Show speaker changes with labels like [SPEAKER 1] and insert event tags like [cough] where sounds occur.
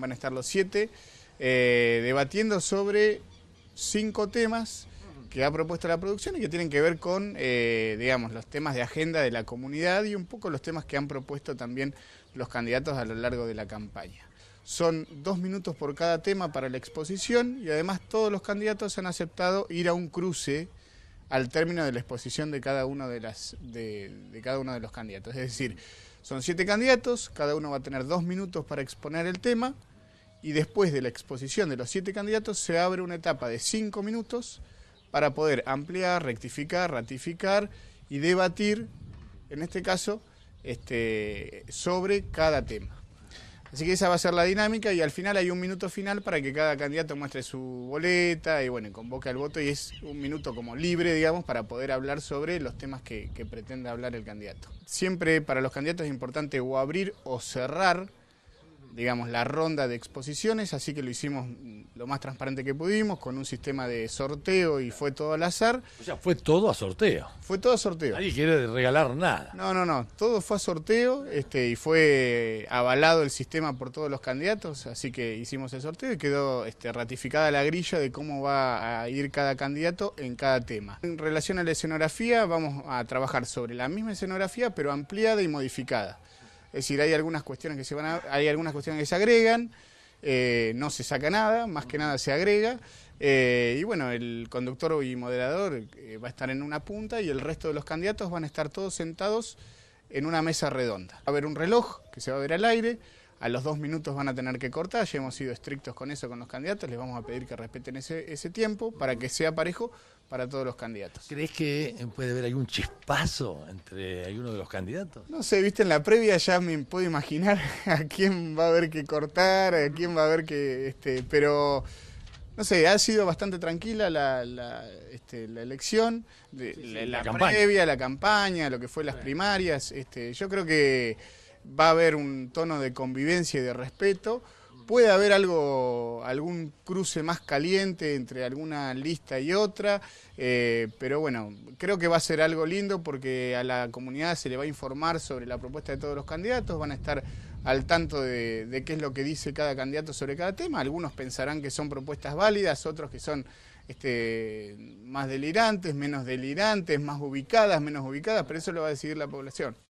[SPEAKER 1] Van a estar los siete eh, debatiendo sobre cinco temas que ha propuesto la producción y que tienen que ver con, eh, digamos, los temas de agenda de la comunidad y un poco los temas que han propuesto también los candidatos a lo largo de la campaña. Son dos minutos por cada tema para la exposición y además todos los candidatos han aceptado ir a un cruce al término de la exposición de cada uno de, las, de cada uno de los candidatos. Es decir, son siete candidatos, cada uno va a tener dos minutos para exponer el tema y después de la exposición de los siete candidatos se abre una etapa de cinco minutos para poder ampliar, rectificar, ratificar y debatir, en este caso, este, sobre cada tema. Así que esa va a ser la dinámica y al final hay un minuto final para que cada candidato muestre su boleta y bueno, convoque al voto y es un minuto como libre, digamos, para poder hablar sobre los temas que, que pretenda hablar el candidato. Siempre para los candidatos es importante o abrir o cerrar digamos, la ronda de exposiciones, así que lo hicimos lo más transparente que pudimos, con un sistema de sorteo y fue todo al azar. O sea, fue todo a sorteo. Fue todo a sorteo. Nadie quiere regalar nada. No, no, no, todo fue a sorteo este, y fue avalado el sistema por todos los candidatos, así que hicimos el sorteo y quedó este, ratificada la grilla de cómo va a ir cada candidato en cada tema. En relación a la escenografía, vamos a trabajar sobre la misma escenografía, pero ampliada y modificada. Es decir, hay algunas cuestiones que se van hay algunas cuestiones que se agregan, eh, no se saca nada, más que nada se agrega. Eh, y bueno, el conductor y moderador eh, va a estar en una punta y el resto de los candidatos van a estar todos sentados en una mesa redonda. Va a haber un reloj que se va a ver al aire, a los dos minutos van a tener que cortar, ya hemos sido estrictos con eso con los candidatos, les vamos a pedir que respeten ese, tiempo para que sea parejo para todos los candidatos. ¿Crees que eh, puede haber algún chispazo entre alguno de los candidatos? No sé, viste, en la previa ya me puedo imaginar [laughs] a quién va a haber que cortar, a quién va a haber que... Este, pero no sé, ha sido bastante tranquila la, este, elección, de, la, previa, la campaña, lo que fue las primarias. Este, yo creo que va a haber un tono de convivencia y de respeto. Puede haber algo, algún cruce más caliente entre alguna lista y otra, eh, pero bueno, creo que va a ser algo lindo porque a la comunidad se le va a informar sobre la propuesta de todos los candidatos, van a estar al tanto de, qué es lo que dice cada candidato sobre cada tema. Algunos pensarán que son propuestas válidas, otros que son este, más delirantes, menos delirantes, más ubicadas, menos ubicadas, pero eso lo va a decidir la población.